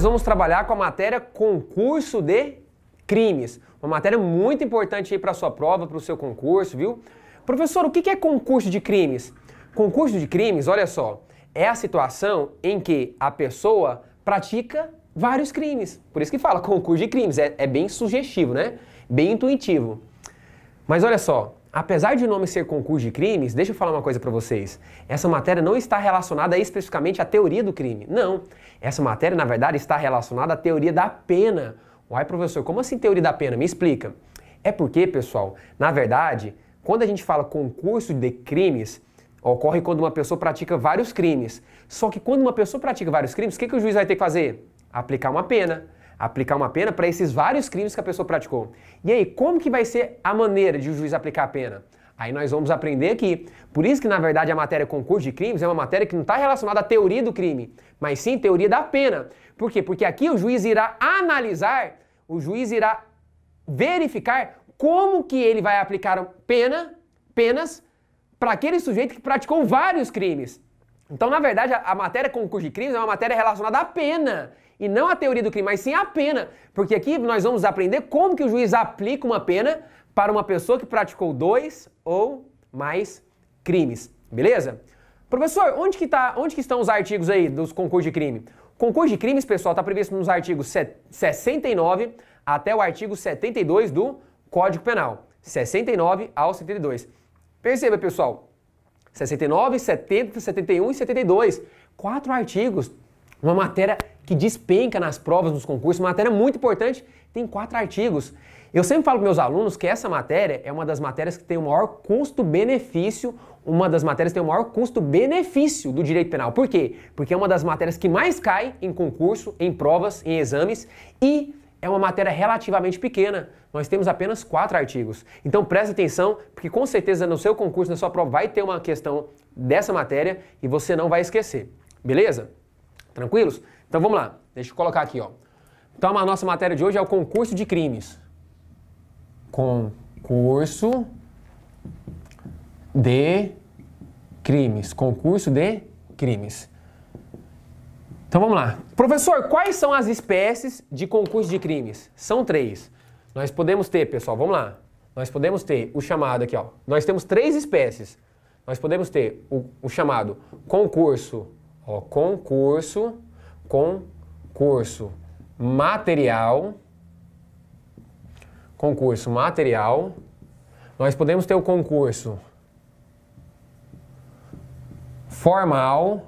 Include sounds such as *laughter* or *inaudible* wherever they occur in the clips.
nós vamos trabalhar com a matéria concurso de crimes. Uma matéria muito importante aí para sua prova, para o seu concurso, viu? Professor, o que é concurso de crimes? Concurso de crimes, olha só, é a situação em que a pessoa pratica vários crimes. Por isso que fala *laughs* concurso de crimes, é, é bem sugestivo, né? Bem intuitivo. Mas olha só, apesar de o nome ser concurso de crimes, deixa eu falar uma coisa para vocês. Essa matéria não está relacionada especificamente à teoria do crime. Não, essa matéria, na verdade, está relacionada à teoria da pena. Uai, professor, como assim teoria da pena? Me explica. É porque, pessoal, na verdade, quando a gente fala concurso de crimes, ocorre quando uma pessoa pratica vários crimes. Só que quando uma pessoa pratica vários crimes, o que, que o juiz vai ter que fazer? Aplicar uma pena. Aplicar uma pena para esses vários crimes que a pessoa praticou. E aí, como que vai ser a maneira de o juiz aplicar a pena? Aí nós vamos aprender que, por isso que na verdade a matéria concurso de crimes é uma matéria que não está relacionada à teoria do crime, mas sim teoria da pena. Por quê? Porque aqui o juiz irá analisar, o juiz irá verificar como que ele vai aplicar pena, penas para aquele sujeito que praticou vários crimes. Então, na verdade, a, a matéria concurso de crimes é uma matéria relacionada à pena e não à teoria do crime, mas sim à pena, porque aqui nós vamos aprender como que o juiz aplica uma pena para uma pessoa que praticou dois ou mais crimes, beleza? Professor, onde que, tá, onde que estão os artigos aí dos concursos de crime? Concurso de crimes, pessoal, está previsto nos artigos 69 até o artigo 72 do Código Penal. 69 ao 72. Perceba, pessoal, 69, 70, 71 e 72. Quatro artigos uma matéria que despenca nas provas, nos concursos, uma matéria muito importante, tem quatro artigos. Eu sempre falo para meus alunos que essa matéria é uma das matérias que tem o maior custo-benefício, uma das matérias que tem o maior custo-benefício do direito penal. Por quê? Porque é uma das matérias que mais cai em concurso, em provas, em exames e é uma matéria relativamente pequena. Nós temos apenas quatro artigos. Então preste atenção, porque com certeza no seu concurso, na sua prova, vai ter uma questão dessa matéria e você não vai esquecer. Beleza? Tranquilos? Então vamos lá. Deixa eu colocar aqui, ó. Então a nossa matéria de hoje é o concurso de crimes. Concurso de crimes. Concurso de crimes. Então vamos lá. Professor, quais são as espécies de concurso de crimes? São três. Nós podemos ter, pessoal, vamos lá. Nós podemos ter o chamado aqui, ó. Nós temos três espécies. Nós podemos ter o, o chamado concurso Ó, concurso, concurso material, concurso material. Nós podemos ter o concurso formal.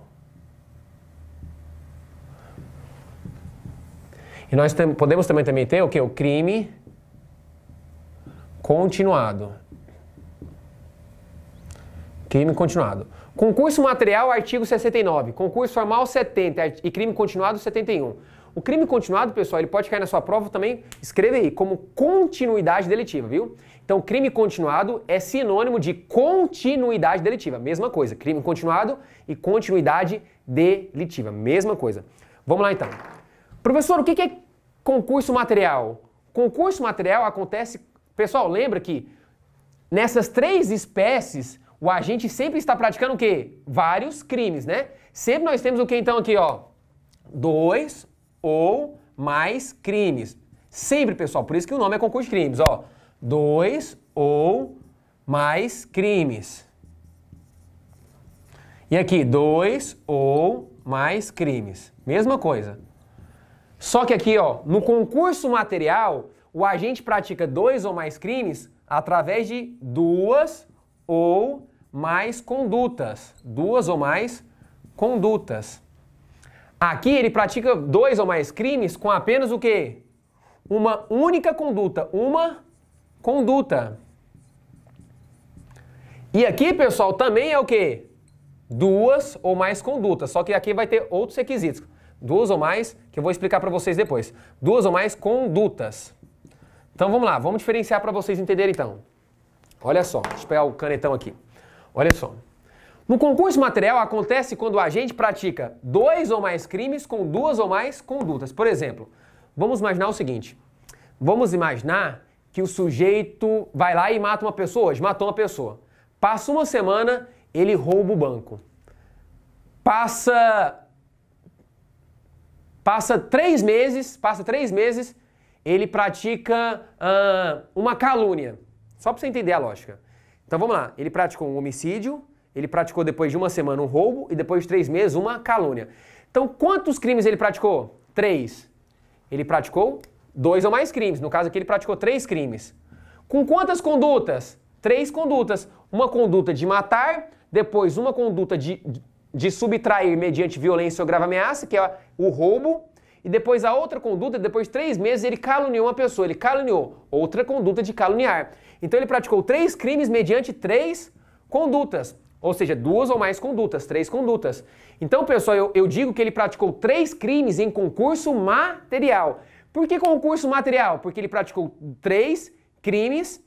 E nós podemos também, também ter o que? O crime continuado. Crime continuado. Concurso material, artigo 69. Concurso formal, 70. E crime continuado, 71. O crime continuado, pessoal, ele pode cair na sua prova também. Escreve aí, como continuidade delitiva, viu? Então, crime continuado é sinônimo de continuidade delitiva. Mesma coisa. Crime continuado e continuidade delitiva. Mesma coisa. Vamos lá, então. Professor, o que é concurso material? Concurso material acontece... Pessoal, lembra que nessas três espécies o agente sempre está praticando o quê? Vários crimes, né? Sempre nós temos o que então aqui, ó? Dois ou mais crimes. Sempre, pessoal, por isso que o nome é concurso de crimes, ó. Dois ou mais crimes. E aqui, dois ou mais crimes. Mesma coisa. Só que aqui, ó, no concurso material, o agente pratica dois ou mais crimes através de duas ou mais condutas. Duas ou mais condutas. Aqui ele pratica dois ou mais crimes com apenas o quê? Uma única conduta. Uma conduta. E aqui, pessoal, também é o quê? Duas ou mais condutas. Só que aqui vai ter outros requisitos. Duas ou mais, que eu vou explicar para vocês depois. Duas ou mais condutas. Então vamos lá, vamos diferenciar para vocês entenderem então. Olha só, deixa eu pegar o canetão aqui. Olha só. No concurso material acontece quando o agente pratica dois ou mais crimes com duas ou mais condutas. Por exemplo, vamos imaginar o seguinte: vamos imaginar que o sujeito vai lá e mata uma pessoa hoje, matou uma pessoa. Passa uma semana, ele rouba o banco. Passa passa três meses, passa três meses, ele pratica uh, uma calúnia. Só para você entender a lógica. Então vamos lá, ele praticou um homicídio, ele praticou depois de uma semana um roubo e depois de três meses uma calúnia. Então quantos crimes ele praticou? Três. Ele praticou dois ou mais crimes. No caso aqui ele praticou três crimes. Com quantas condutas? Três condutas. Uma conduta de matar, depois uma conduta de, de subtrair mediante violência ou grave ameaça, que é o roubo, e depois a outra conduta, depois de três meses, ele caluniou uma pessoa, ele caluniou outra conduta de caluniar. Então ele praticou três crimes mediante três condutas. Ou seja, duas ou mais condutas, três condutas. Então, pessoal, eu, eu digo que ele praticou três crimes em concurso material. Por que concurso material? Porque ele praticou três crimes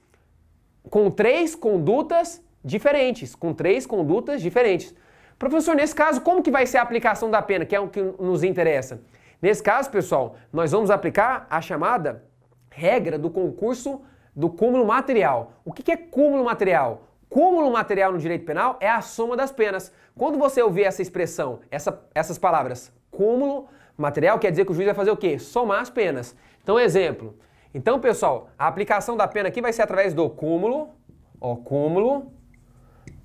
com três condutas diferentes, com três condutas diferentes. Professor, nesse caso, como que vai ser a aplicação da pena, que é o que nos interessa? Nesse caso, pessoal, nós vamos aplicar a chamada regra do concurso do cúmulo material. O que é cúmulo material? Cúmulo material no direito penal é a soma das penas. Quando você ouvir essa expressão, essa, essas palavras, cúmulo material, quer dizer que o juiz vai fazer o quê? Somar as penas. Então, exemplo. Então, pessoal, a aplicação da pena aqui vai ser através do cúmulo, ó, cúmulo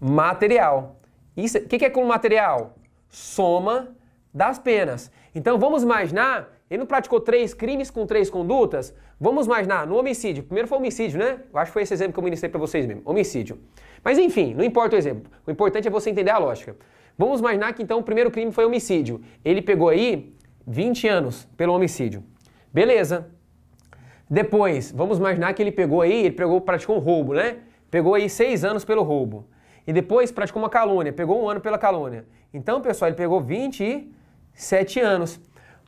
material. Isso, o que é cúmulo material? Soma das penas. Então, vamos imaginar ele não praticou três crimes com três condutas? Vamos imaginar, no homicídio. Primeiro foi homicídio, né? Eu acho que foi esse exemplo que eu ministrei para vocês mesmo. Homicídio. Mas enfim, não importa o exemplo. O importante é você entender a lógica. Vamos imaginar que então o primeiro crime foi homicídio. Ele pegou aí 20 anos pelo homicídio. Beleza. Depois, vamos imaginar que ele pegou aí, ele pegou, praticou um roubo, né? Pegou aí seis anos pelo roubo. E depois praticou uma calúnia, pegou um ano pela calúnia. Então, pessoal, ele pegou 27 anos.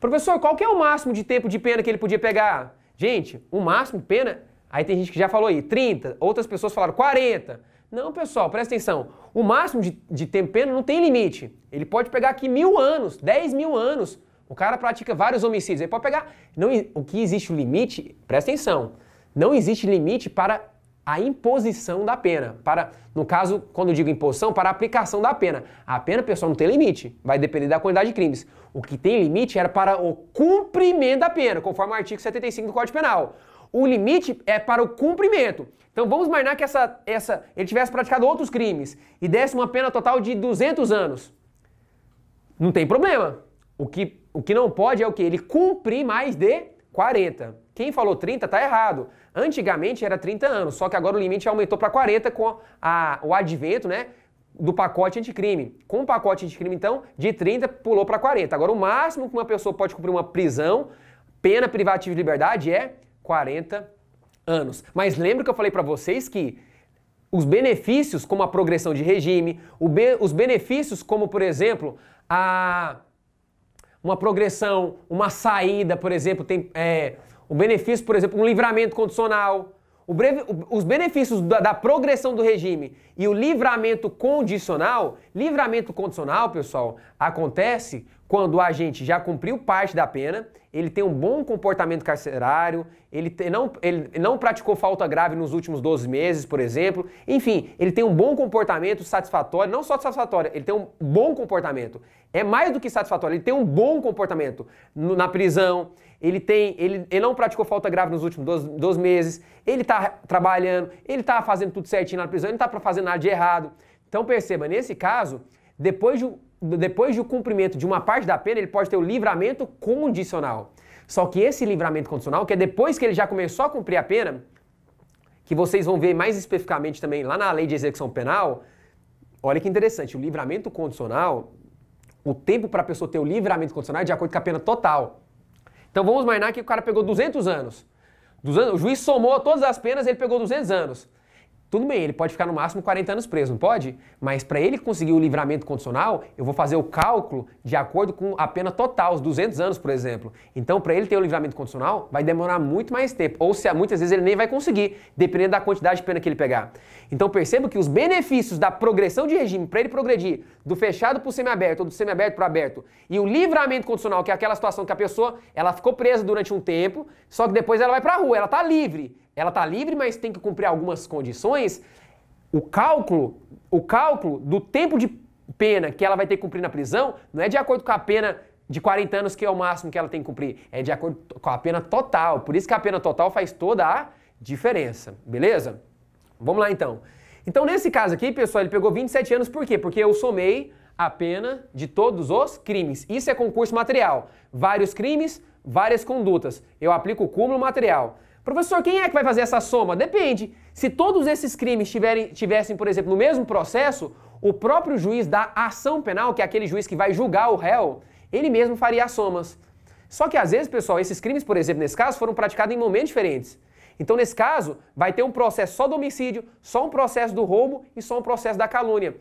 Professor, qual que é o máximo de tempo de pena que ele podia pegar? Gente, o máximo de pena, aí tem gente que já falou aí, 30, outras pessoas falaram 40. Não, pessoal, presta atenção. O máximo de, de tempo de pena não tem limite. Ele pode pegar aqui mil anos, 10 mil anos. O cara pratica vários homicídios. Ele pode pegar. Não, o que existe o limite, presta atenção. Não existe limite para a imposição da pena. Para, no caso, quando eu digo imposição, para a aplicação da pena. A pena, pessoal, não tem limite. Vai depender da quantidade de crimes. O que tem limite era para o cumprimento da pena, conforme o artigo 75 do Código Penal. O limite é para o cumprimento. Então vamos imaginar que essa, essa, ele tivesse praticado outros crimes e desse uma pena total de 200 anos. Não tem problema. O que, o que não pode é o que? Ele cumprir mais de 40. Quem falou 30 está errado. Antigamente era 30 anos, só que agora o limite aumentou para 40 com a, o advento né, do pacote anticrime. Com o pacote anticrime, então, de 30 pulou para 40. Agora, o máximo que uma pessoa pode cumprir uma prisão, pena privativa de liberdade, é 40 anos. Mas lembra que eu falei para vocês que os benefícios, como a progressão de regime, be os benefícios, como, por exemplo, a uma progressão, uma saída, por exemplo, tem é, o benefício, por exemplo, um livramento condicional, Breve, os benefícios da, da, progressão do regime e o livramento condicional, livramento condicional, pessoal, acontece quando o agente já cumpriu parte da pena, ele tem um bom comportamento carcerário, ele, tem, não, ele não praticou falta grave nos últimos 12 meses, por exemplo. Enfim, ele tem um bom comportamento satisfatório, não só satisfatório, ele tem um bom comportamento. É mais do que satisfatório, ele tem um bom comportamento na prisão, ele tem, ele, ele não praticou falta grave nos últimos dois, dois meses, ele está trabalhando, ele está fazendo tudo certinho na prisão, ele não está fazendo nada de errado. Então perceba, nesse caso, depois do, depois do cumprimento de uma parte da pena, ele pode ter o livramento condicional. Só que esse livramento condicional, que é depois que ele já começou a cumprir a pena, que vocês vão ver mais especificamente também lá na lei de execução penal, olha que interessante, o livramento condicional, o tempo para a pessoa ter o livramento condicional é de acordo com a pena total. Então vamos imaginar que o cara pegou 200 anos. 200, o juiz somou todas as penas, e ele pegou 200 anos. Tudo bem, ele pode ficar no máximo 40 anos preso, não pode? Mas para ele conseguir o livramento condicional, eu vou fazer o cálculo de acordo com a pena total, os 200 anos, por exemplo. Então, para ele ter o livramento condicional, vai demorar muito mais tempo. Ou se muitas vezes ele nem vai conseguir, dependendo da quantidade de pena que ele pegar. Então, perceba que os benefícios da progressão de regime, para ele progredir do fechado para o semiaberto ou do semiaberto para o aberto, e o livramento condicional, que é aquela situação que a pessoa ela ficou presa durante um tempo, só que depois ela vai para a rua, ela está livre ela está livre, mas tem que cumprir algumas condições, o cálculo, o cálculo do tempo de pena que ela vai ter que cumprir na prisão não é de acordo com a pena de 40 anos, que é o máximo que ela tem que cumprir, é de acordo com a pena total. Por isso que a pena total faz toda a diferença, beleza? Vamos lá então. Então, nesse caso aqui, pessoal, ele pegou 27 anos, por quê? Porque eu somei a pena de todos os crimes. Isso é concurso material. Vários crimes, várias condutas. Eu aplico o cúmulo material. Professor, quem é que vai fazer essa soma? Depende. Se todos esses crimes tiverem, tivessem, por exemplo, no mesmo processo, o próprio juiz da ação penal, que é aquele juiz que vai julgar o réu, ele mesmo faria as somas. Só que às vezes, pessoal, esses crimes, por exemplo, nesse caso, foram praticados em momentos diferentes. Então, nesse caso, vai ter um processo só do homicídio, só um processo do roubo e só um processo da calúnia.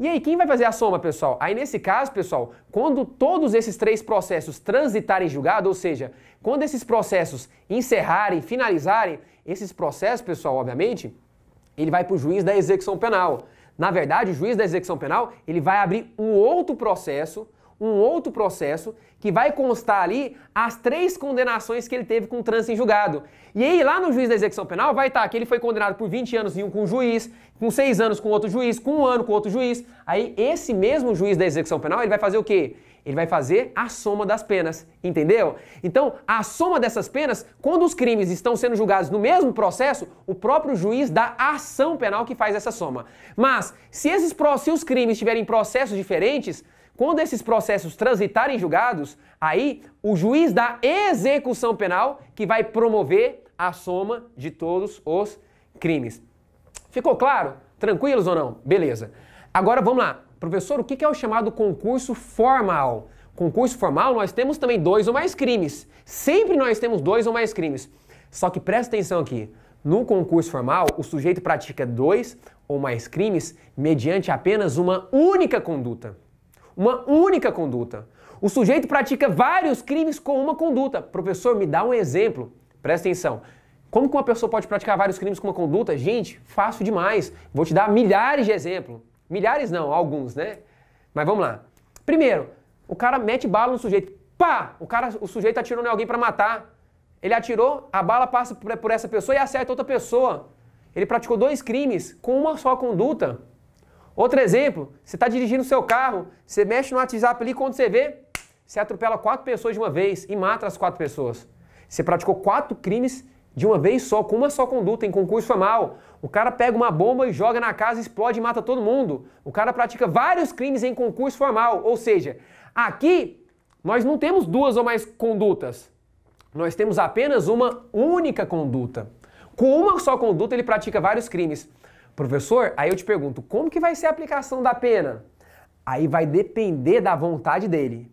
E aí, quem vai fazer a soma, pessoal? Aí, nesse caso, pessoal, quando todos esses três processos transitarem julgado, ou seja, quando esses processos encerrarem, finalizarem, esses processos, pessoal, obviamente, ele vai para o juiz da execução penal. Na verdade, o juiz da execução penal, ele vai abrir um outro processo um outro processo que vai constar ali as três condenações que ele teve com o trânsito em julgado. E aí, lá no juiz da execução penal, vai estar tá, que ele foi condenado por 20 anos em um com um juiz, com seis anos com outro juiz, com um ano com outro juiz. Aí, esse mesmo juiz da execução penal, ele vai fazer o quê? Ele vai fazer a soma das penas, entendeu? Então, a soma dessas penas, quando os crimes estão sendo julgados no mesmo processo, o próprio juiz da ação penal que faz essa soma. Mas, se, esses, se os crimes tiverem processos diferentes, quando esses processos transitarem julgados, aí o juiz da execução penal que vai promover a soma de todos os crimes. Ficou claro? Tranquilos ou não? Beleza. Agora vamos lá. Professor, o que é o chamado concurso formal? Concurso formal, nós temos também dois ou mais crimes. Sempre nós temos dois ou mais crimes. Só que presta atenção aqui. No concurso formal, o sujeito pratica dois ou mais crimes mediante apenas uma única conduta uma única conduta. O sujeito pratica vários crimes com uma conduta. Professor, me dá um exemplo. Presta atenção. Como que uma pessoa pode praticar vários crimes com uma conduta? Gente, fácil demais. Vou te dar milhares de exemplos. Milhares não, alguns, né? Mas vamos lá. Primeiro, o cara mete bala no sujeito. Pá! O, cara, o sujeito atirou em alguém para matar. Ele atirou, a bala passa por essa pessoa e acerta outra pessoa. Ele praticou dois crimes com uma só conduta. Outro exemplo, você está dirigindo o seu carro, você mexe no WhatsApp ali, quando você vê, você atropela quatro pessoas de uma vez e mata as quatro pessoas. Você praticou quatro crimes de uma vez só, com uma só conduta, em concurso formal. O cara pega uma bomba e joga na casa, explode e mata todo mundo. O cara pratica vários crimes em concurso formal. Ou seja, aqui nós não temos duas ou mais condutas. Nós temos apenas uma única conduta. Com uma só conduta, ele pratica vários crimes. Professor, aí eu te pergunto, como que vai ser a aplicação da pena? Aí vai depender da vontade dele.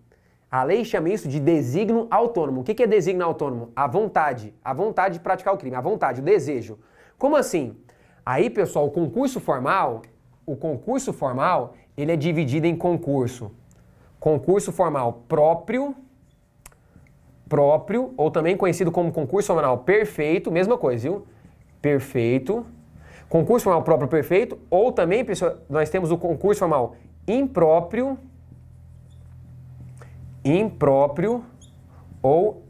A lei chama isso de designo autônomo. O que é designo autônomo? A vontade. A vontade de praticar o crime, a vontade, o desejo. Como assim? Aí, pessoal, o concurso formal, o concurso formal, ele é dividido em concurso. Concurso formal próprio, próprio, ou também conhecido como concurso formal perfeito, mesma coisa, viu? Perfeito Concurso formal próprio perfeito, ou também, pessoal, nós temos o concurso formal impróprio, impróprio ou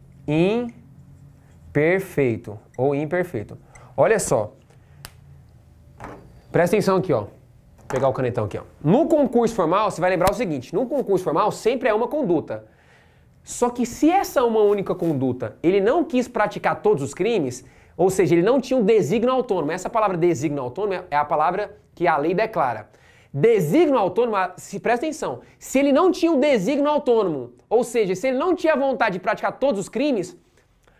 imperfeito, ou imperfeito. Olha só. Presta atenção aqui, ó. Vou pegar o canetão aqui, ó. No concurso formal, você vai lembrar o seguinte, no concurso formal sempre é uma conduta. Só que se essa é uma única conduta, ele não quis praticar todos os crimes, ou seja, ele não tinha um designo autônomo. Essa palavra designo autônomo é, é a palavra que a lei declara. Designo autônomo, se presta atenção, se ele não tinha um designo autônomo, ou seja, se ele não tinha vontade de praticar todos os crimes,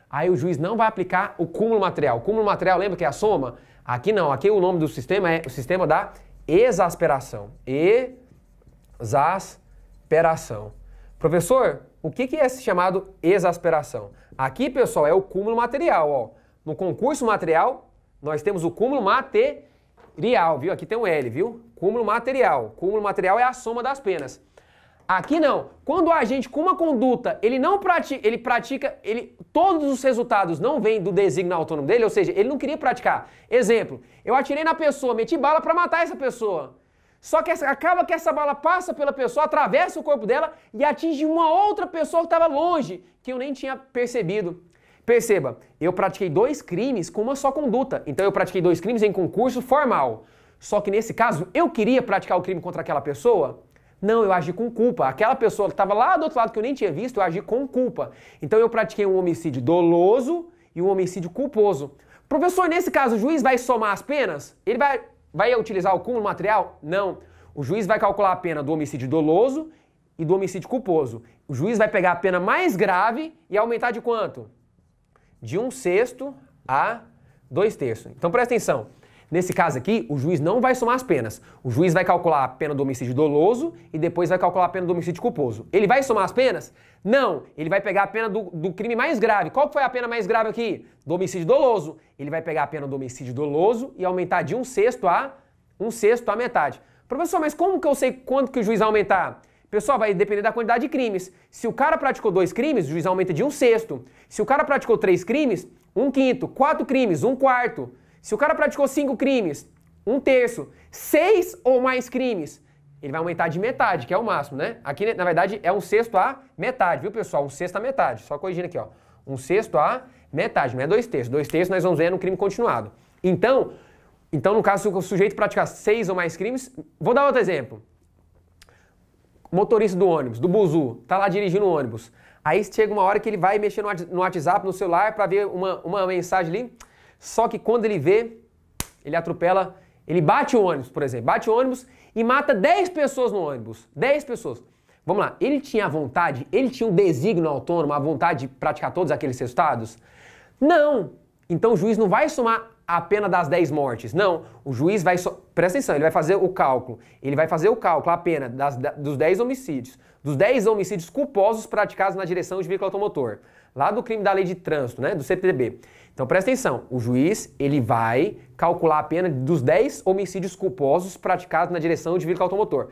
aí o juiz não vai aplicar o cúmulo material. O cúmulo material, lembra que é a soma? Aqui não, aqui o nome do sistema é o sistema da exasperação. Exasperação. Professor, o que, que é chamado exasperação? Aqui, pessoal, é o cúmulo material, ó. No concurso material, nós temos o cúmulo material, viu? Aqui tem um L, viu? Cúmulo material. Cúmulo material é a soma das penas. Aqui não. Quando o agente com uma conduta, ele não pratica, ele pratica, ele todos os resultados não vêm do desígnio autônomo dele, ou seja, ele não queria praticar. Exemplo, eu atirei na pessoa, meti bala para matar essa pessoa. Só que essa, acaba que essa bala passa pela pessoa, atravessa o corpo dela e atinge uma outra pessoa que estava longe, que eu nem tinha percebido. Perceba, eu pratiquei dois crimes com uma só conduta. Então eu pratiquei dois crimes em concurso formal. Só que nesse caso, eu queria praticar o crime contra aquela pessoa? Não, eu agi com culpa. Aquela pessoa que estava lá do outro lado que eu nem tinha visto, eu agi com culpa. Então eu pratiquei um homicídio doloso e um homicídio culposo. Professor, nesse caso o juiz vai somar as penas? Ele vai, vai utilizar o cúmulo material? Não. O juiz vai calcular a pena do homicídio doloso e do homicídio culposo. O juiz vai pegar a pena mais grave e aumentar de quanto? de um sexto a dois terços. Então presta atenção. Nesse caso aqui, o juiz não vai somar as penas. O juiz vai calcular a pena do homicídio doloso e depois vai calcular a pena do homicídio culposo. Ele vai somar as penas? Não. Ele vai pegar a pena do, do crime mais grave. Qual foi a pena mais grave aqui? Do homicídio doloso. Ele vai pegar a pena do homicídio doloso e aumentar de um sexto a um sexto a metade. Professor, mas como que eu sei quanto que o juiz vai aumentar? Pessoal, vai depender da quantidade de crimes. Se o cara praticou dois crimes, o juiz aumenta de um sexto. Se o cara praticou três crimes, um quinto. Quatro crimes, um quarto. Se o cara praticou cinco crimes, um terço. Seis ou mais crimes, ele vai aumentar de metade, que é o máximo, né? Aqui, na verdade, é um sexto a metade, viu, pessoal? Um sexto a metade. Só corrigindo aqui, ó. Um sexto a metade, não é dois terços. Dois terços nós vamos ver no crime continuado. Então, então no caso, se o sujeito praticar seis ou mais crimes, vou dar outro exemplo motorista do ônibus, do buzu, tá lá dirigindo o ônibus. Aí chega uma hora que ele vai mexer no WhatsApp, no celular, para ver uma, uma mensagem ali. Só que quando ele vê, ele atropela, ele bate o ônibus, por exemplo. Bate o ônibus e mata 10 pessoas no ônibus. 10 pessoas. Vamos lá, ele tinha a vontade, ele tinha um desígnio autônomo, a vontade de praticar todos aqueles resultados? Não! Então o juiz não vai somar a pena das 10 mortes. Não, o juiz vai. So... Presta atenção, ele vai fazer o cálculo. Ele vai fazer o cálculo, a pena das, da, dos 10 homicídios. Dos 10 homicídios culposos praticados na direção de veículo automotor. Lá do crime da lei de trânsito, né? Do CTB. Então presta atenção, o juiz ele vai calcular a pena dos 10 homicídios culposos praticados na direção de veículo automotor.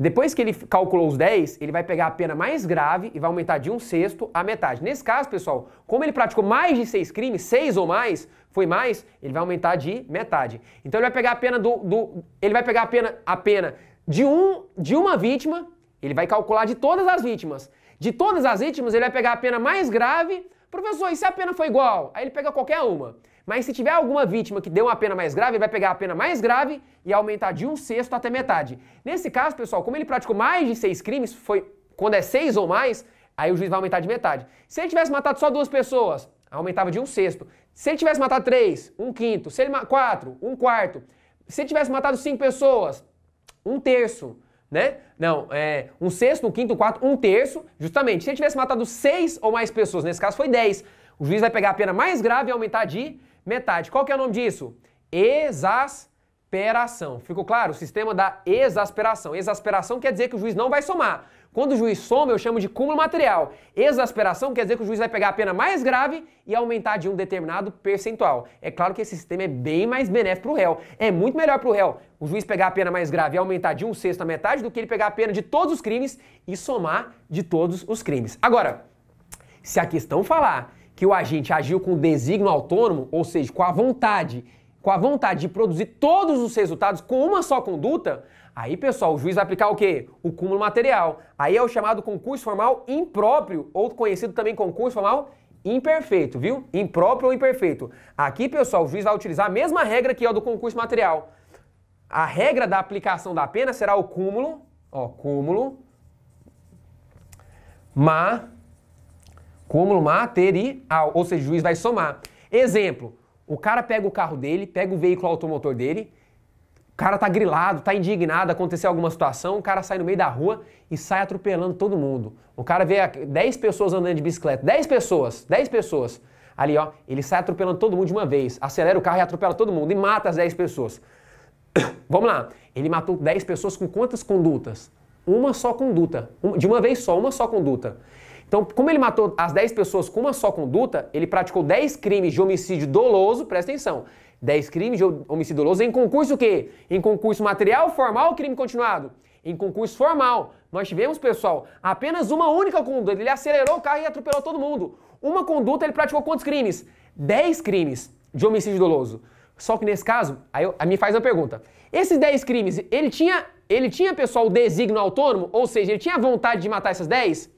Depois que ele calculou os 10, ele vai pegar a pena mais grave e vai aumentar de um sexto a metade. Nesse caso, pessoal, como ele praticou mais de seis crimes, seis ou mais, foi mais, ele vai aumentar de metade. Então ele vai pegar a pena do. do ele vai pegar a pena, a pena de, um, de uma vítima, ele vai calcular de todas as vítimas. De todas as vítimas, ele vai pegar a pena mais grave. Professor, e se a pena foi igual? Aí ele pega qualquer uma. Mas se tiver alguma vítima que deu uma pena mais grave, ele vai pegar a pena mais grave e aumentar de um sexto até metade. Nesse caso, pessoal, como ele praticou mais de seis crimes, foi quando é seis ou mais, aí o juiz vai aumentar de metade. Se ele tivesse matado só duas pessoas, aumentava de um sexto. Se ele tivesse matado três, um quinto. Se ele quatro, um quarto. Se ele tivesse matado cinco pessoas, um terço né? Não, é um sexto, um quinto, um quarto, um terço, justamente. Se ele tivesse matado seis ou mais pessoas, nesse caso foi dez, o juiz vai pegar a pena mais grave e aumentar de metade. Qual que é o nome disso? Exasperação. Ficou claro? O sistema da exasperação. Exasperação quer dizer que o juiz não vai somar. Quando o juiz soma, eu chamo de cúmulo material. Exasperação quer dizer que o juiz vai pegar a pena mais grave e aumentar de um determinado percentual. É claro que esse sistema é bem mais benéfico para o réu. É muito melhor para o réu o juiz pegar a pena mais grave e aumentar de um sexto a metade do que ele pegar a pena de todos os crimes e somar de todos os crimes. Agora, se a questão falar que o agente agiu com designo autônomo, ou seja, com a vontade, com a vontade de produzir todos os resultados com uma só conduta, aí, pessoal, o juiz vai aplicar o quê? O cúmulo material. Aí é o chamado concurso formal impróprio, ou conhecido também concurso formal imperfeito, viu? Impróprio ou imperfeito. Aqui, pessoal, o juiz vai utilizar a mesma regra que é do concurso material. A regra da aplicação da pena será o cúmulo, ó, cúmulo, má Cúmulo material, ou seja, o juiz vai somar. Exemplo, o cara pega o carro dele, pega o veículo automotor dele, o cara tá grilado, tá indignado, aconteceu alguma situação, o cara sai no meio da rua e sai atropelando todo mundo. O cara vê 10 pessoas andando de bicicleta, 10 pessoas, 10 pessoas. Ali, ó, ele sai atropelando todo mundo de uma vez, acelera o carro e atropela todo mundo e mata as 10 pessoas. *coughs* Vamos lá, ele matou 10 pessoas com quantas condutas? Uma só conduta, de uma vez só, uma só conduta. Então, como ele matou as 10 pessoas com uma só conduta, ele praticou 10 crimes de homicídio doloso, presta atenção, 10 crimes de homicídio doloso em concurso o quê? Em concurso material, formal ou crime continuado? Em concurso formal. Nós tivemos, pessoal, apenas uma única conduta. Ele acelerou o carro e atropelou todo mundo. Uma conduta, ele praticou quantos crimes? 10 crimes de homicídio doloso. Só que nesse caso, aí, eu, aí me faz a pergunta. Esses 10 crimes, ele tinha, ele tinha, pessoal, o desígnio autônomo? Ou seja, ele tinha vontade de matar essas 10?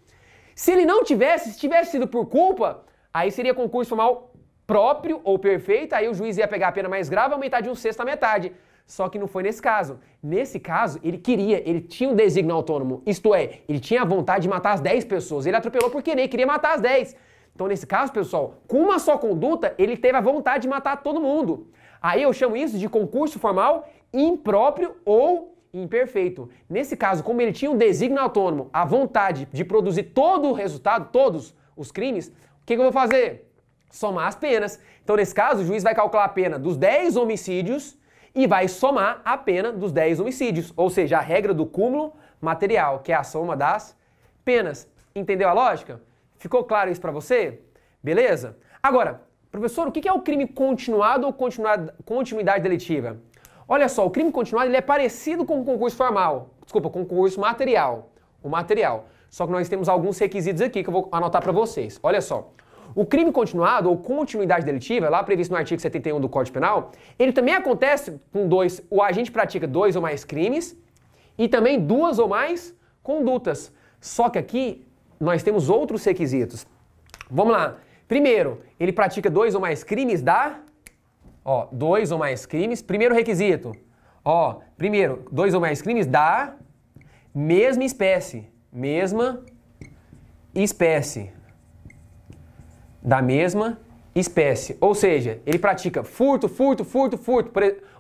Se ele não tivesse, se tivesse sido por culpa, aí seria concurso formal próprio ou perfeito, aí o juiz ia pegar a pena mais grave e aumentar de um sexto a metade. Só que não foi nesse caso. Nesse caso, ele queria, ele tinha um desígnio autônomo, isto é, ele tinha a vontade de matar as 10 pessoas. Ele atropelou por querer, queria matar as 10. Então, nesse caso, pessoal, com uma só conduta, ele teve a vontade de matar todo mundo. Aí eu chamo isso de concurso formal impróprio ou imperfeito. Nesse caso, como ele tinha um designo autônomo, a vontade de produzir todo o resultado, todos os crimes, o que, que eu vou fazer? Somar as penas. Então, nesse caso, o juiz vai calcular a pena dos 10 homicídios e vai somar a pena dos 10 homicídios, ou seja, a regra do cúmulo material, que é a soma das penas. Entendeu a lógica? Ficou claro isso para você? Beleza? Agora, professor, o que é o crime continuado ou continuidade deletiva? Olha só, o crime continuado ele é parecido com o concurso formal. Desculpa, com o concurso material. O material. Só que nós temos alguns requisitos aqui que eu vou anotar para vocês. Olha só. O crime continuado ou continuidade delitiva, lá previsto no artigo 71 do Código Penal, ele também acontece com dois, o agente pratica dois ou mais crimes e também duas ou mais condutas. Só que aqui nós temos outros requisitos. Vamos lá. Primeiro, ele pratica dois ou mais crimes da Ó, dois ou mais crimes. Primeiro requisito. Ó, primeiro, dois ou mais crimes da mesma espécie. Mesma espécie. Da mesma espécie. Ou seja, ele pratica furto, furto, furto, furto.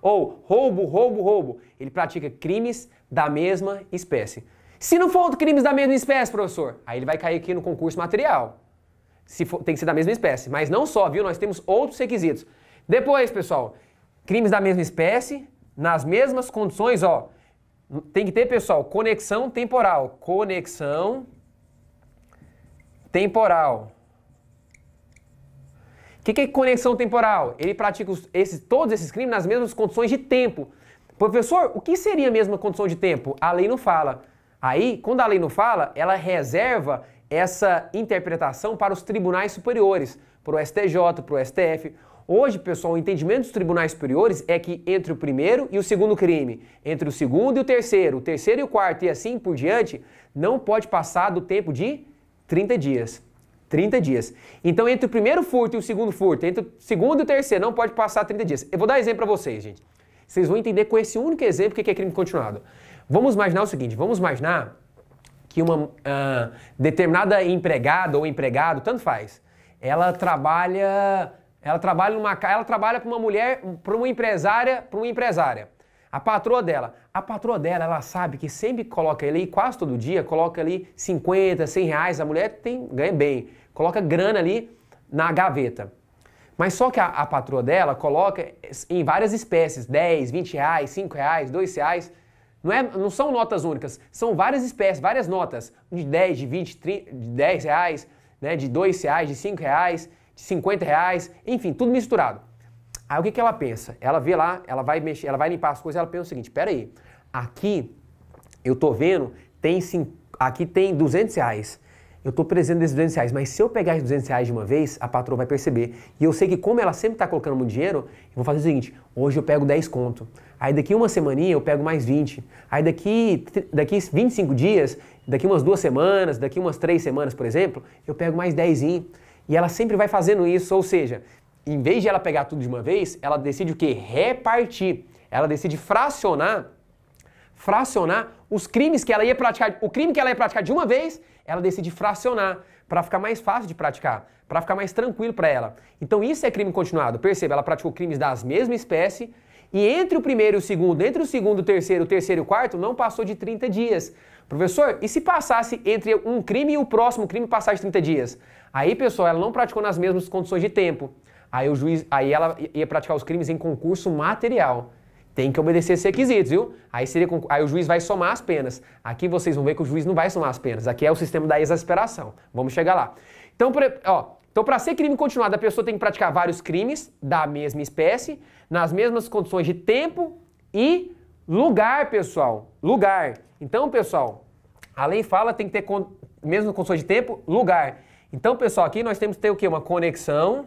Ou roubo, roubo, roubo. Ele pratica crimes da mesma espécie. Se não for crimes da mesma espécie, professor, aí ele vai cair aqui no concurso material. For, tem que ser da mesma espécie. Mas não só, viu? Nós temos outros requisitos. Depois, pessoal, crimes da mesma espécie, nas mesmas condições, ó. Tem que ter, pessoal, conexão temporal. Conexão temporal. O que, que é conexão temporal? Ele pratica os, esses, todos esses crimes nas mesmas condições de tempo. Professor, o que seria a mesma condição de tempo? A lei não fala. Aí, quando a lei não fala, ela reserva essa interpretação para os tribunais superiores, para o STJ, para o STF. Hoje, pessoal, o entendimento dos tribunais superiores é que entre o primeiro e o segundo crime, entre o segundo e o terceiro, o terceiro e o quarto e assim por diante, não pode passar do tempo de 30 dias. 30 dias. Então, entre o primeiro furto e o segundo furto, entre o segundo e o terceiro, não pode passar 30 dias. Eu vou dar exemplo para vocês, gente. Vocês vão entender com esse único exemplo o que é crime continuado. Vamos imaginar o seguinte, vamos imaginar que uma uh, determinada empregada ou empregado, tanto faz, ela trabalha ela trabalha numa ela trabalha para uma mulher, para uma empresária, para uma empresária. A patroa dela. A patroa dela, ela sabe que sempre coloca ali, quase todo dia, coloca ali 50, 100 reais. A mulher tem, ganha bem. Coloca grana ali na gaveta. Mas só que a, a patroa dela coloca em várias espécies: 10, 20 reais, 5 reais, 2 reais. Não, é, não são notas únicas, são várias espécies, várias notas. De 10, de 20, 30, de 10 reais, né, de 2 reais, de 5 reais. 50 reais, enfim, tudo misturado. Aí o que, que ela pensa? Ela vê lá, ela vai mexer, ela vai limpar as coisas, ela pensa o seguinte: peraí, aqui eu tô vendo, tem aqui tem 200 reais. Eu estou presente desses 200 reais, mas se eu pegar esses 200 reais de uma vez, a patroa vai perceber. E eu sei que como ela sempre está colocando muito dinheiro, eu vou fazer o seguinte, hoje eu pego 10 conto. Aí daqui uma semaninha eu pego mais 20. Aí daqui, daqui 25 dias, daqui umas duas semanas, daqui umas três semanas, por exemplo, eu pego mais 10. E ela sempre vai fazendo isso, ou seja, em vez de ela pegar tudo de uma vez, ela decide o que? Repartir. Ela decide fracionar, fracionar os crimes que ela ia praticar, o crime que ela ia praticar de uma vez, ela decide fracionar para ficar mais fácil de praticar, para ficar mais tranquilo para ela. Então isso é crime continuado. Perceba, ela praticou crimes das mesma espécie e entre o primeiro e o segundo, entre o segundo, o terceiro, o terceiro e o quarto, não passou de 30 dias. Professor, e se passasse entre um crime e o próximo crime passar de 30 dias? Aí, pessoal, ela não praticou nas mesmas condições de tempo. Aí o juiz, aí ela ia praticar os crimes em concurso material. Tem que obedecer esses requisitos, viu? Aí, seria, aí o juiz vai somar as penas. Aqui vocês vão ver que o juiz não vai somar as penas. Aqui é o sistema da exasperação. Vamos chegar lá. Então, pra, ó, então, para ser crime continuado, a pessoa tem que praticar vários crimes da mesma espécie, nas mesmas condições de tempo e lugar, pessoal. Lugar. Então, pessoal, a lei fala tem que ter, mesmo condições de tempo, lugar. Então, pessoal, aqui nós temos que ter o quê? Uma conexão,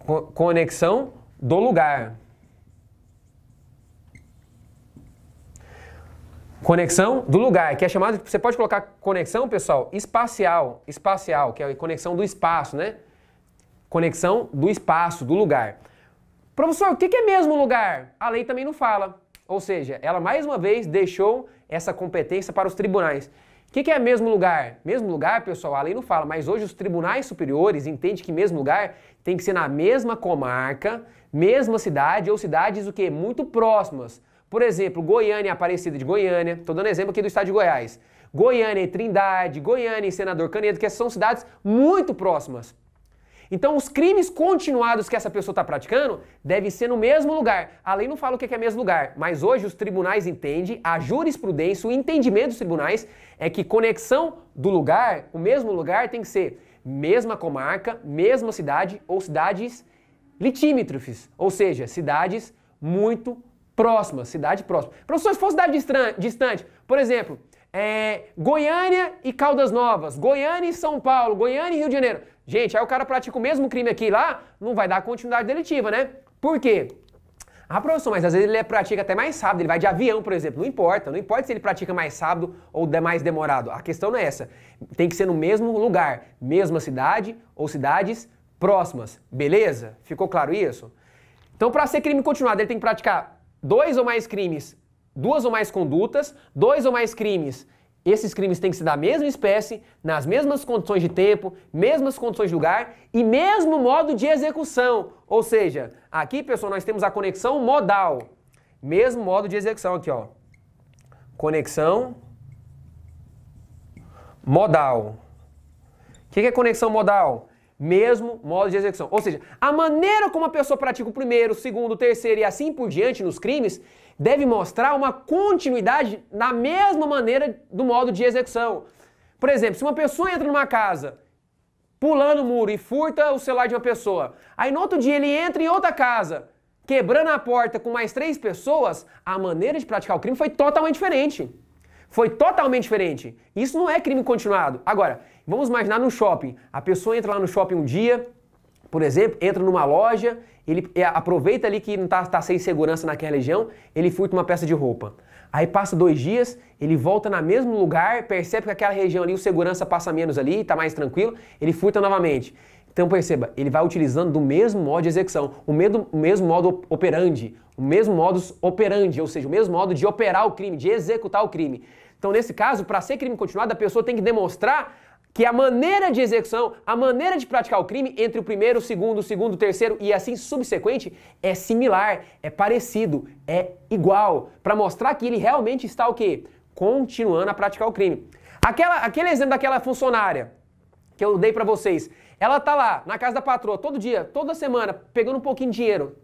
co conexão do lugar. Conexão do lugar, que é chamada, você pode colocar conexão, pessoal, espacial, espacial, que é a conexão do espaço, né? Conexão do espaço, do lugar. Professor, o que é mesmo lugar? A lei também não fala. Ou seja, ela mais uma vez deixou essa competência para os tribunais. O que, que é mesmo lugar? Mesmo lugar, pessoal, a lei não fala, mas hoje os tribunais superiores entendem que mesmo lugar tem que ser na mesma comarca, mesma cidade ou cidades o que muito próximas. Por exemplo, Goiânia, Aparecida de Goiânia, estou dando exemplo aqui do estado de Goiás. Goiânia e Trindade, Goiânia e Senador Canedo, que são cidades muito próximas. Então, os crimes continuados que essa pessoa está praticando devem ser no mesmo lugar. A lei não fala o é que é mesmo lugar, mas hoje os tribunais entendem, a jurisprudência, o entendimento dos tribunais é que conexão do lugar, o mesmo lugar, tem que ser mesma comarca, mesma cidade ou cidades litímetrofes, ou seja, cidades muito próximas, cidade próxima. Professor, se for cidade distante, por exemplo, é, Goiânia e Caldas Novas, Goiânia e São Paulo, Goiânia e Rio de Janeiro. Gente, aí o cara pratica o mesmo crime aqui e lá, não vai dar continuidade delitiva, né? Por quê? Ah, professor, mas às vezes ele é pratica até mais rápido, ele vai de avião, por exemplo. Não importa, não importa se ele pratica mais rápido ou mais demorado. A questão não é essa. Tem que ser no mesmo lugar, mesma cidade ou cidades próximas. Beleza? Ficou claro isso? Então, para ser crime continuado, ele tem que praticar dois ou mais crimes, duas ou mais condutas, dois ou mais crimes esses crimes têm que ser da mesma espécie, nas mesmas condições de tempo, mesmas condições de lugar e mesmo modo de execução. Ou seja, aqui, pessoal, nós temos a conexão modal. Mesmo modo de execução aqui, ó. Conexão modal. O que é conexão modal? Mesmo modo de execução. Ou seja, a maneira como a pessoa pratica o primeiro, o segundo, o terceiro e assim por diante nos crimes deve mostrar uma continuidade na mesma maneira do modo de execução. Por exemplo, se uma pessoa entra numa casa pulando o muro e furta o celular de uma pessoa, aí no outro dia ele entra em outra casa quebrando a porta com mais três pessoas, a maneira de praticar o crime foi totalmente diferente. Foi totalmente diferente. Isso não é crime continuado. Agora, vamos imaginar no shopping. A pessoa entra lá no shopping um dia, por exemplo, entra numa loja ele é, aproveita ali que não está tá sem segurança naquela região, ele furta uma peça de roupa. Aí passa dois dias, ele volta no mesmo lugar, percebe que aquela região ali o segurança passa menos ali, está mais tranquilo, ele furta novamente. Então perceba, ele vai utilizando do mesmo modo de execução, o mesmo, o mesmo modo operandi, o mesmo modus operandi, ou seja, o mesmo modo de operar o crime, de executar o crime. Então nesse caso, para ser crime continuado, a pessoa tem que demonstrar que a maneira de execução, a maneira de praticar o crime entre o primeiro, o segundo, o segundo, o terceiro e assim subsequente é similar, é parecido, é igual, para mostrar que ele realmente está o quê? Continuando a praticar o crime. Aquela, aquele exemplo daquela funcionária que eu dei para vocês, ela tá lá na casa da patroa todo dia, toda semana, pegando um pouquinho de dinheiro,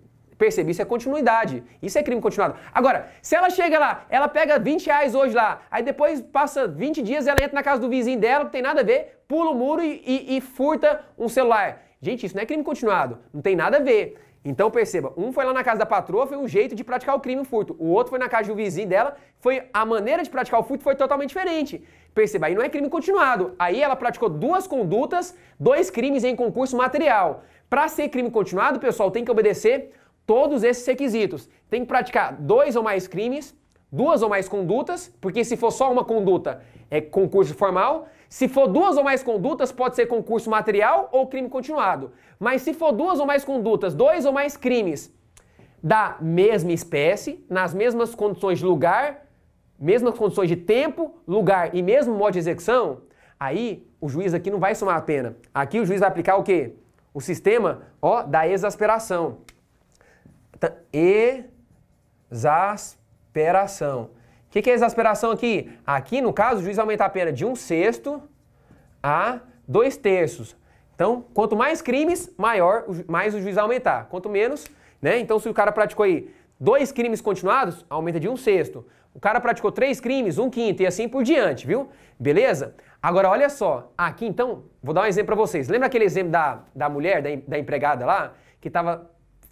Percebi, isso é continuidade. Isso é crime continuado. Agora, se ela chega lá, ela pega 20 reais hoje lá, aí depois passa 20 dias, ela entra na casa do vizinho dela, não tem nada a ver, pula o muro e, e, e furta um celular. Gente, isso não é crime continuado, não tem nada a ver. Então perceba, um foi lá na casa da patroa, foi um jeito de praticar o crime, o furto. O outro foi na casa do vizinho dela, foi a maneira de praticar o furto foi totalmente diferente. Perceba, aí não é crime continuado. Aí ela praticou duas condutas, dois crimes em concurso material. Para ser crime continuado, pessoal, tem que obedecer todos esses requisitos. Tem que praticar dois ou mais crimes, duas ou mais condutas, porque se for só uma conduta é concurso formal. Se for duas ou mais condutas, pode ser concurso material ou crime continuado. Mas se for duas ou mais condutas, dois ou mais crimes da mesma espécie, nas mesmas condições de lugar, mesmas condições de tempo, lugar e mesmo modo de execução, aí o juiz aqui não vai somar a pena. Aqui o juiz vai aplicar o quê? O sistema, ó, da exasperação. Tá, exasperação. O que, que é exasperação aqui? Aqui, no caso, o juiz aumenta a pena de um sexto a dois terços. Então, quanto mais crimes, maior, mais o juiz vai aumentar. Quanto menos, né? Então, se o cara praticou aí dois crimes continuados, aumenta de um sexto. O cara praticou três crimes, um quinto e assim por diante, viu? Beleza? Agora, olha só. Aqui, então, vou dar um exemplo para vocês. Lembra aquele exemplo da, da mulher, da, da empregada lá, que estava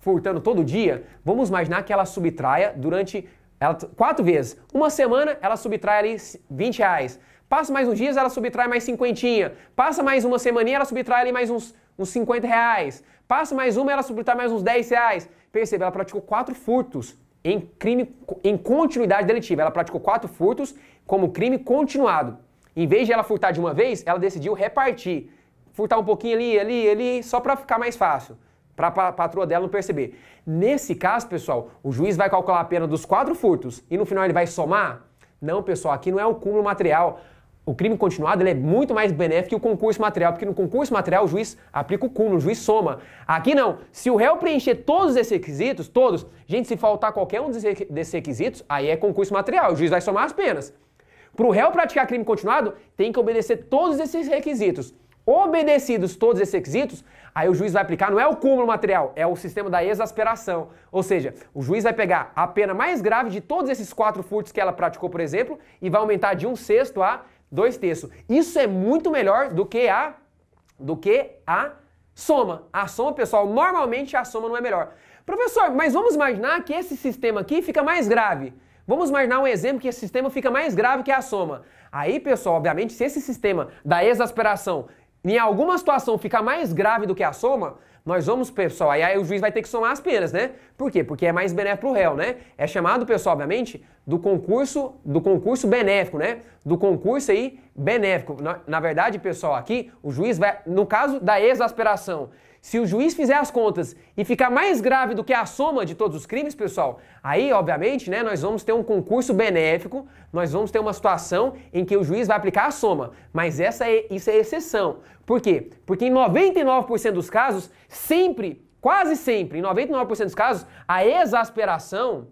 furtando todo dia, vamos imaginar que ela subtraia durante ela, quatro vezes. Uma semana ela subtrai ali 20 reais. Passa mais uns dias, ela subtrai mais cinquentinha. Passa mais uma semana ela subtrai ali mais uns, uns 50 reais. Passa mais uma, ela subtrai mais uns 10 reais. Perceba, ela praticou quatro furtos em crime em continuidade delitiva. Ela praticou quatro furtos como crime continuado. Em vez de ela furtar de uma vez, ela decidiu repartir. Furtar um pouquinho ali, ali, ali, só para ficar mais fácil para a patroa dela não perceber. Nesse caso, pessoal, o juiz vai calcular a pena dos quatro furtos e no final ele vai somar? Não, pessoal, aqui não é o cúmulo material. O crime continuado é muito mais benéfico que o concurso material, porque no concurso material o juiz aplica o cúmulo, o juiz soma. Aqui não. Se o réu preencher todos esses requisitos, todos, gente, se faltar qualquer um desses requisitos, aí é concurso material, o juiz vai somar as penas. Para o réu praticar crime continuado, tem que obedecer todos esses requisitos. Obedecidos todos esses requisitos, aí o juiz vai aplicar, não é o cúmulo material, é o sistema da exasperação. Ou seja, o juiz vai pegar a pena mais grave de todos esses quatro furtos que ela praticou, por exemplo, e vai aumentar de um sexto a dois terços. Isso é muito melhor do que a, do que a soma. A soma, pessoal, normalmente a soma não é melhor. Professor, mas vamos imaginar que esse sistema aqui fica mais grave. Vamos imaginar um exemplo que esse sistema fica mais grave que a soma. Aí, pessoal, obviamente, se esse sistema da exasperação em alguma situação ficar mais grave do que a soma, nós vamos, pessoal, aí, aí o juiz vai ter que somar as penas, né? Por quê? Porque é mais benéfico pro réu, né? É chamado, pessoal, obviamente, do concurso, do concurso benéfico, né? Do concurso aí benéfico. Na, na verdade, pessoal, aqui o juiz vai, no caso da exasperação, se o juiz fizer as contas e ficar mais grave do que a soma de todos os crimes, pessoal, aí, obviamente, né, nós vamos ter um concurso benéfico, nós vamos ter uma situação em que o juiz vai aplicar a soma. Mas essa é, isso é exceção. Por quê? Porque em 99% dos casos, sempre, quase sempre, em 99% dos casos, a exasperação,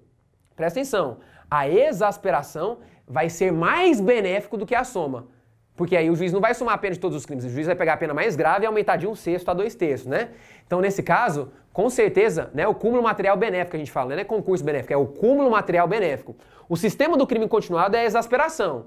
presta atenção, a exasperação vai ser mais benéfico do que a soma. Porque aí o juiz não vai somar a pena de todos os crimes, o juiz vai pegar a pena mais grave e aumentar de um sexto a dois terços, né? Então, nesse caso, com certeza, né, o cúmulo material benéfico que a gente fala, né, não é concurso benéfico, é o cúmulo material benéfico. O sistema do crime continuado é a exasperação.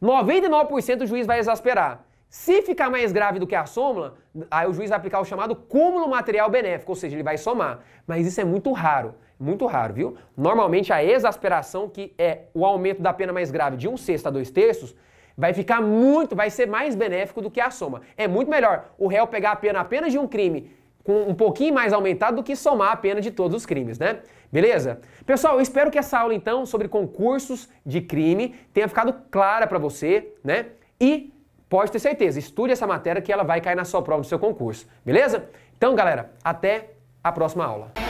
99% o juiz vai exasperar. Se ficar mais grave do que a súmula, aí o juiz vai aplicar o chamado cúmulo material benéfico, ou seja, ele vai somar. Mas isso é muito raro, muito raro, viu? Normalmente a exasperação, que é o aumento da pena mais grave de um sexto a dois terços, vai ficar muito, vai ser mais benéfico do que a soma. É muito melhor o réu pegar a pena apenas de um crime com um pouquinho mais aumentado do que somar a pena de todos os crimes, né? Beleza? Pessoal, eu espero que essa aula então sobre concursos de crime tenha ficado clara para você, né? E pode ter certeza, estude essa matéria que ela vai cair na sua prova do seu concurso, beleza? Então, galera, até a próxima aula.